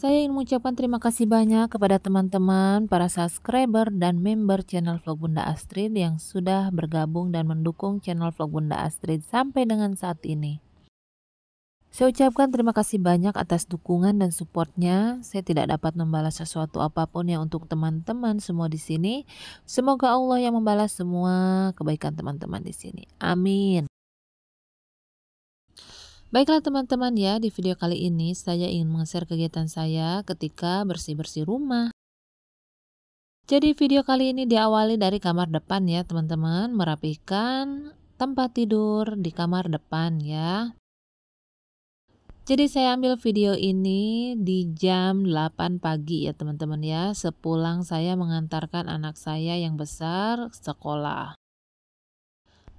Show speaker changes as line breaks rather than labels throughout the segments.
Saya ingin mengucapkan terima kasih banyak kepada teman-teman, para subscriber dan member channel Vlog Bunda Astrid yang sudah bergabung dan mendukung channel Vlog Bunda Astrid sampai dengan saat ini. Saya ucapkan terima kasih banyak atas dukungan dan supportnya. Saya tidak dapat membalas sesuatu apapun yang untuk teman-teman semua di sini. Semoga Allah yang membalas semua kebaikan teman-teman di sini. Amin. Baiklah teman-teman ya, di video kali ini saya ingin meng-share kegiatan saya ketika bersih-bersih rumah. Jadi video kali ini diawali dari kamar depan ya teman-teman, merapikan tempat tidur di kamar depan ya. Jadi saya ambil video ini di jam 8 pagi ya teman-teman ya, sepulang saya mengantarkan anak saya yang besar sekolah.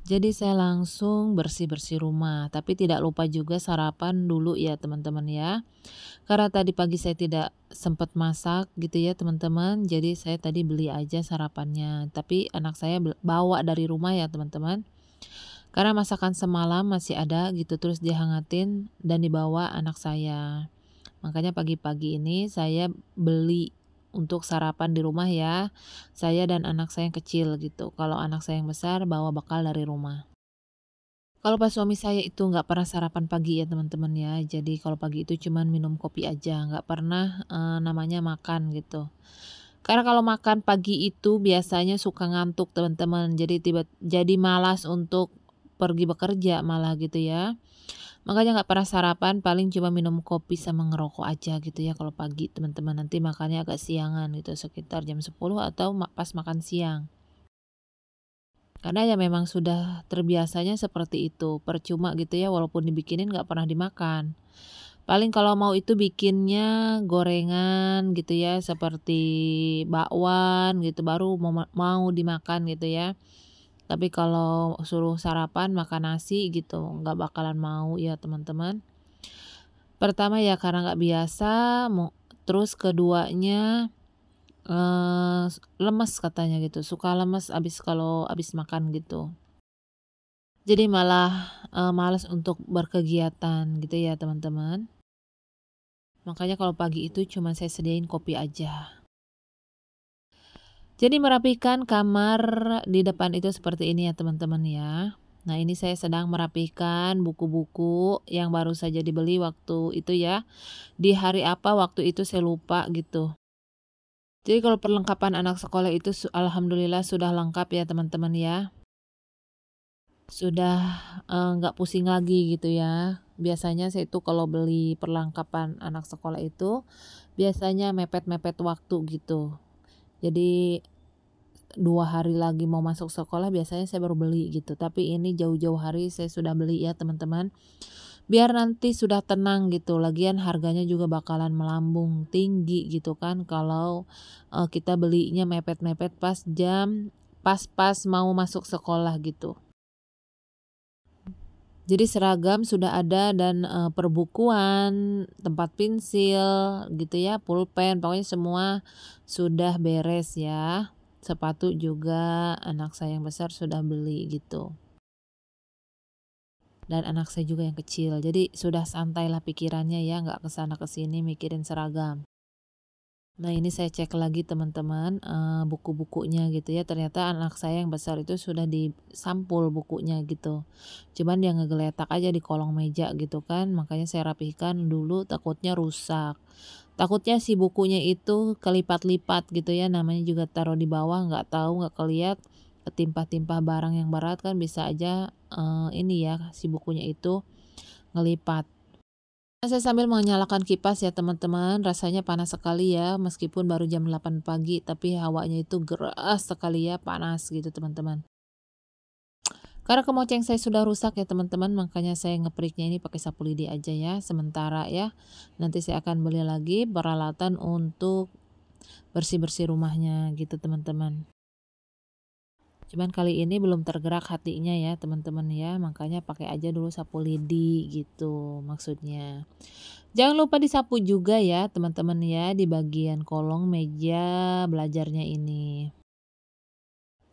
Jadi saya langsung bersih-bersih rumah, tapi tidak lupa juga sarapan dulu ya teman-teman ya. Karena tadi pagi saya tidak sempat masak gitu ya teman-teman, jadi saya tadi beli aja sarapannya. Tapi anak saya bawa dari rumah ya teman-teman. Karena masakan semalam masih ada gitu terus dihangatin dan dibawa anak saya. Makanya pagi-pagi ini saya beli untuk sarapan di rumah ya. Saya dan anak saya yang kecil gitu. Kalau anak saya yang besar bawa bekal dari rumah. Kalau pas suami saya itu nggak pernah sarapan pagi ya teman-teman ya. Jadi kalau pagi itu cuman minum kopi aja, nggak pernah eh, namanya makan gitu. Karena kalau makan pagi itu biasanya suka ngantuk teman-teman. Jadi tiba jadi malas untuk pergi bekerja malah gitu ya. Makanya nggak pernah sarapan, paling cuma minum kopi sama ngerokok aja gitu ya kalau pagi teman-teman. Nanti makannya agak siangan gitu, sekitar jam 10 atau pas makan siang. Karena ya memang sudah terbiasanya seperti itu, percuma gitu ya walaupun dibikinin nggak pernah dimakan. Paling kalau mau itu bikinnya gorengan gitu ya, seperti bakwan gitu, baru mau, mau dimakan gitu ya tapi kalau suruh sarapan makan nasi gitu nggak bakalan mau ya teman-teman pertama ya karena nggak biasa terus keduanya eh, lemes katanya gitu suka lemes abis kalau abis makan gitu jadi malah eh, males untuk berkegiatan gitu ya teman-teman makanya kalau pagi itu cuma saya sediain kopi aja jadi merapikan kamar di depan itu seperti ini ya teman-teman ya. Nah ini saya sedang merapikan buku-buku yang baru saja dibeli waktu itu ya. Di hari apa waktu itu saya lupa gitu. Jadi kalau perlengkapan anak sekolah itu alhamdulillah sudah lengkap ya teman-teman ya. Sudah eh, nggak eh, pusing lagi gitu ya. Biasanya saya itu kalau beli perlengkapan anak sekolah itu biasanya mepet-mepet waktu gitu jadi dua hari lagi mau masuk sekolah biasanya saya baru beli gitu tapi ini jauh-jauh hari saya sudah beli ya teman-teman biar nanti sudah tenang gitu lagian harganya juga bakalan melambung tinggi gitu kan kalau uh, kita belinya mepet-mepet pas jam pas-pas mau masuk sekolah gitu jadi seragam sudah ada dan e, perbukuan, tempat pensil gitu ya, pulpen, pokoknya semua sudah beres ya. Sepatu juga anak saya yang besar sudah beli gitu. Dan anak saya juga yang kecil, jadi sudah santailah pikirannya ya, nggak kesana kesini mikirin seragam. Nah ini saya cek lagi teman-teman uh, buku-bukunya gitu ya. Ternyata anak saya yang besar itu sudah disampul bukunya gitu. Cuman dia ngegeletak aja di kolong meja gitu kan. Makanya saya rapihkan dulu takutnya rusak. Takutnya si bukunya itu kelipat-lipat gitu ya. Namanya juga taruh di bawah nggak tahu nggak keliat. Ketimpah-timpah barang yang berat kan bisa aja uh, ini ya si bukunya itu ngelipat. Saya sambil menyalakan kipas ya teman-teman, rasanya panas sekali ya, meskipun baru jam 8 pagi, tapi hawanya itu geras sekali ya, panas gitu teman-teman. Karena kemoceng saya sudah rusak ya teman-teman, makanya saya ngeperiknya ini pakai sapu lidi aja ya, sementara ya. Nanti saya akan beli lagi peralatan untuk bersih-bersih rumahnya gitu teman-teman. Cuman kali ini belum tergerak hatinya ya teman-teman ya. Makanya pakai aja dulu sapu lidi gitu maksudnya. Jangan lupa disapu juga ya teman-teman ya di bagian kolong meja belajarnya ini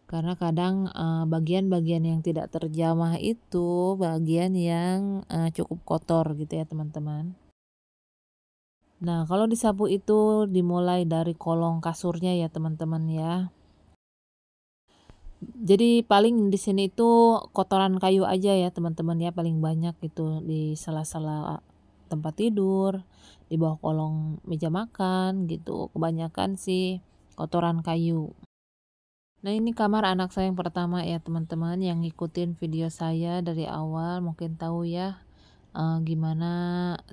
karena kadang eh, bagian-bagian yang tidak terjamah itu bagian yang eh, cukup kotor gitu ya teman-teman. Nah kalau disapu itu dimulai dari kolong kasurnya ya teman-teman ya. Jadi paling di sini itu kotoran kayu aja ya teman-teman ya paling banyak gitu di sela-sela tempat tidur, di bawah kolong meja makan gitu. Kebanyakan sih kotoran kayu. Nah ini kamar anak saya yang pertama ya teman-teman yang ngikutin video saya dari awal mungkin tahu ya uh, gimana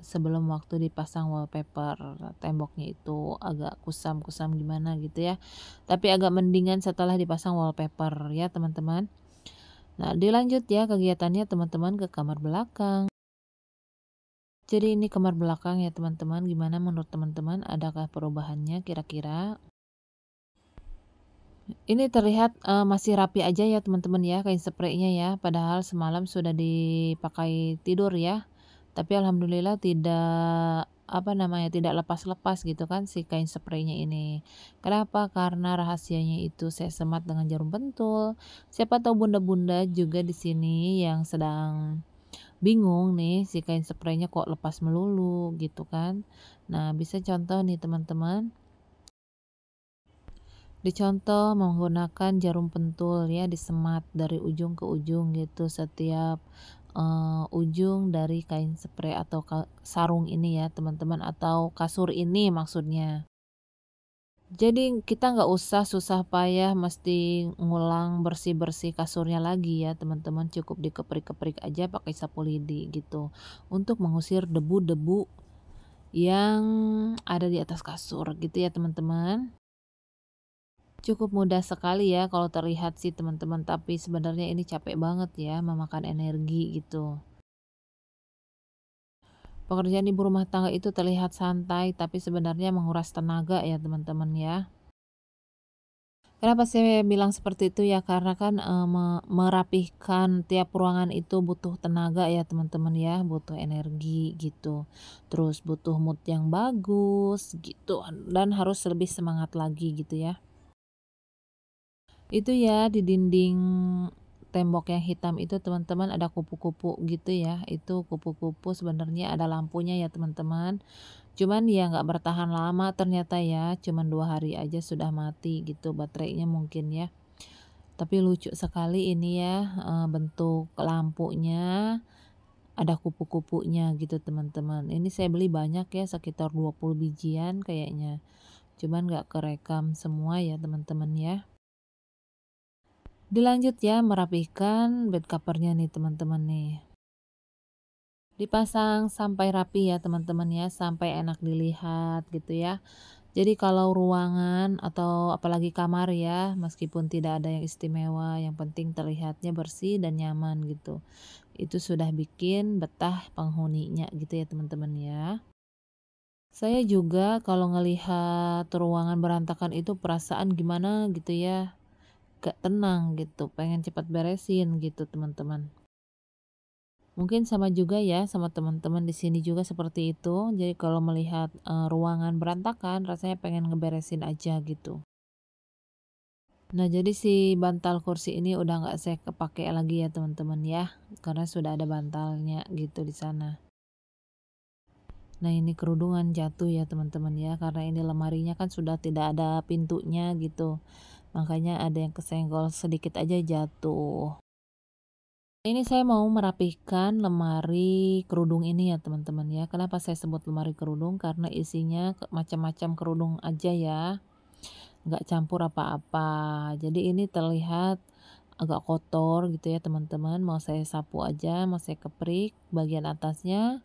sebelum waktu dipasang wallpaper temboknya itu agak kusam-kusam gimana gitu ya. Tapi agak mendingan setelah dipasang wallpaper ya teman-teman. Nah, dilanjut ya kegiatannya teman-teman ke kamar belakang. Jadi ini kamar belakang ya teman-teman. Gimana menurut teman-teman adakah perubahannya kira-kira? Ini terlihat uh, masih rapi aja ya teman-teman ya kain spraynya ya padahal semalam sudah dipakai tidur ya. Tapi alhamdulillah tidak apa namanya tidak lepas-lepas gitu kan si kain spraynya ini. Kenapa? Karena rahasianya itu saya semat dengan jarum pentul. Siapa tahu bunda-bunda juga di sini yang sedang bingung nih si kain spraynya kok lepas melulu gitu kan. Nah, bisa contoh nih teman-teman dicontoh menggunakan jarum pentul ya disemat dari ujung ke ujung gitu setiap uh, ujung dari kain spray atau sarung ini ya teman-teman atau kasur ini maksudnya. Jadi kita nggak usah susah payah mesti ngulang bersih-bersih kasurnya lagi ya teman-teman cukup dikeprik-keprik aja pakai sapu lidi gitu untuk mengusir debu-debu yang ada di atas kasur gitu ya teman-teman cukup mudah sekali ya kalau terlihat sih teman-teman tapi sebenarnya ini capek banget ya memakan energi gitu pekerjaan ibu rumah tangga itu terlihat santai tapi sebenarnya menguras tenaga ya teman-teman ya Kenapa saya bilang seperti itu ya? Karena kan eh, e, merapihkan tiap ruangan itu butuh tenaga ya teman-teman ya, butuh energi gitu. Terus butuh mood yang bagus gitu dan harus lebih semangat lagi gitu ya itu ya di dinding tembok yang hitam itu teman-teman ada kupu-kupu gitu ya itu kupu-kupu sebenarnya ada lampunya ya teman-teman cuman ya nggak bertahan lama ternyata ya cuman dua hari aja sudah mati gitu baterainya mungkin ya tapi lucu sekali ini ya eh, bentuk lampunya ada kupu-kupunya gitu teman-teman ini saya beli banyak ya sekitar 20 bijian kayaknya cuman nggak kerekam semua ya teman-teman ya dilanjut ya merapihkan bed covernya nih teman-teman nih dipasang sampai rapi ya teman-teman ya sampai enak dilihat gitu ya jadi kalau ruangan atau apalagi kamar ya meskipun tidak ada yang istimewa yang penting terlihatnya bersih dan nyaman gitu itu sudah bikin betah penghuninya gitu ya teman-teman ya saya juga kalau ngelihat ruangan berantakan itu perasaan gimana gitu ya gak tenang gitu pengen cepat beresin gitu teman-teman mungkin sama juga ya sama teman-teman di sini juga seperti itu jadi kalau melihat e, ruangan berantakan rasanya pengen ngeberesin aja gitu nah jadi si bantal kursi ini udah nggak saya kepake lagi ya teman-teman ya karena sudah ada bantalnya gitu di sana nah ini kerudungan jatuh ya teman-teman ya karena ini lemarinya kan sudah tidak ada pintunya gitu makanya ada yang kesenggol sedikit aja jatuh ini saya mau merapihkan lemari kerudung ini ya teman-teman ya kenapa saya sebut lemari kerudung karena isinya macam-macam kerudung aja ya nggak campur apa-apa jadi ini terlihat agak kotor gitu ya teman-teman mau saya sapu aja mau saya keprik bagian atasnya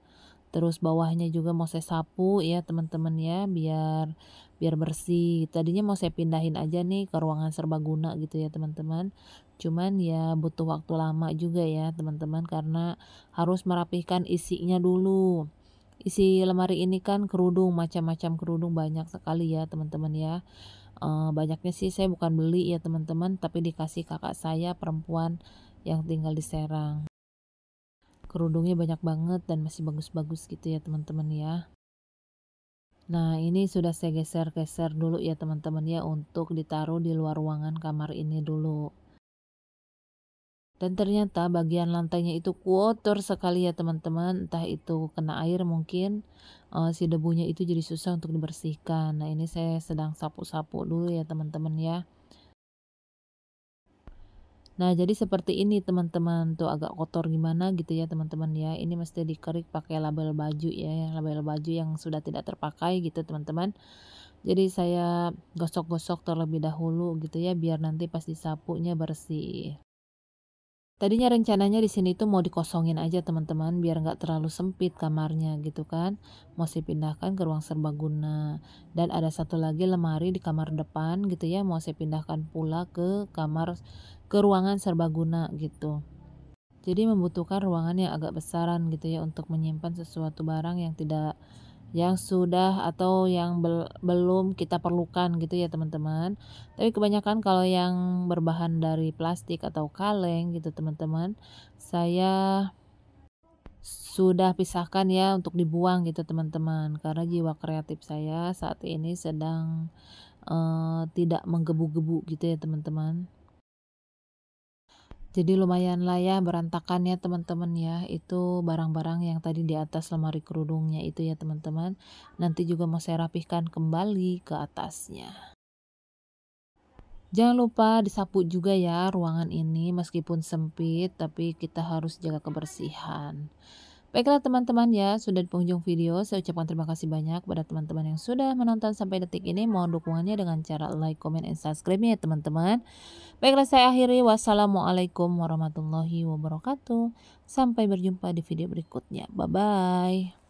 terus bawahnya juga mau saya sapu ya teman-teman ya biar biar bersih tadinya mau saya pindahin aja nih ke ruangan serbaguna gitu ya teman-teman cuman ya butuh waktu lama juga ya teman-teman karena harus merapihkan isinya dulu isi lemari ini kan kerudung macam-macam kerudung banyak sekali ya teman-teman ya e, banyaknya sih saya bukan beli ya teman-teman tapi dikasih kakak saya perempuan yang tinggal di Serang kerudungnya banyak banget dan masih bagus-bagus gitu ya teman-teman ya nah ini sudah saya geser-geser dulu ya teman-teman ya untuk ditaruh di luar ruangan kamar ini dulu dan ternyata bagian lantainya itu kotor sekali ya teman-teman entah itu kena air mungkin uh, si debunya itu jadi susah untuk dibersihkan nah ini saya sedang sapu-sapu dulu ya teman-teman ya Nah, jadi seperti ini teman-teman. Tuh agak kotor gimana gitu ya teman-teman ya. Ini mesti dikerik pakai label baju ya, ya, label baju yang sudah tidak terpakai gitu teman-teman. Jadi saya gosok-gosok terlebih dahulu gitu ya biar nanti pas disapunya bersih. Tadinya rencananya di sini tuh mau dikosongin aja teman-teman biar nggak terlalu sempit kamarnya gitu kan. Mau saya pindahkan ke ruang serbaguna dan ada satu lagi lemari di kamar depan gitu ya. Mau saya pindahkan pula ke kamar ke ruangan serbaguna gitu. Jadi membutuhkan ruangan yang agak besaran gitu ya untuk menyimpan sesuatu barang yang tidak yang sudah atau yang bel belum kita perlukan gitu ya teman-teman. Tapi kebanyakan kalau yang berbahan dari plastik atau kaleng gitu teman-teman, saya sudah pisahkan ya untuk dibuang gitu teman-teman karena jiwa kreatif saya saat ini sedang uh, tidak menggebu-gebu gitu ya teman-teman jadi lumayan lah ya berantakannya teman-teman ya itu barang-barang yang tadi di atas lemari kerudungnya itu ya teman-teman nanti juga mau saya rapihkan kembali ke atasnya Jangan lupa disapu juga ya ruangan ini meskipun sempit tapi kita harus jaga kebersihan. Baiklah teman-teman ya, sudah di penghujung video. Saya ucapkan terima kasih banyak kepada teman-teman yang sudah menonton sampai detik ini. Mohon dukungannya dengan cara like, comment, and subscribe ya teman-teman. Baiklah saya akhiri. Wassalamualaikum warahmatullahi wabarakatuh. Sampai berjumpa di video berikutnya. Bye-bye.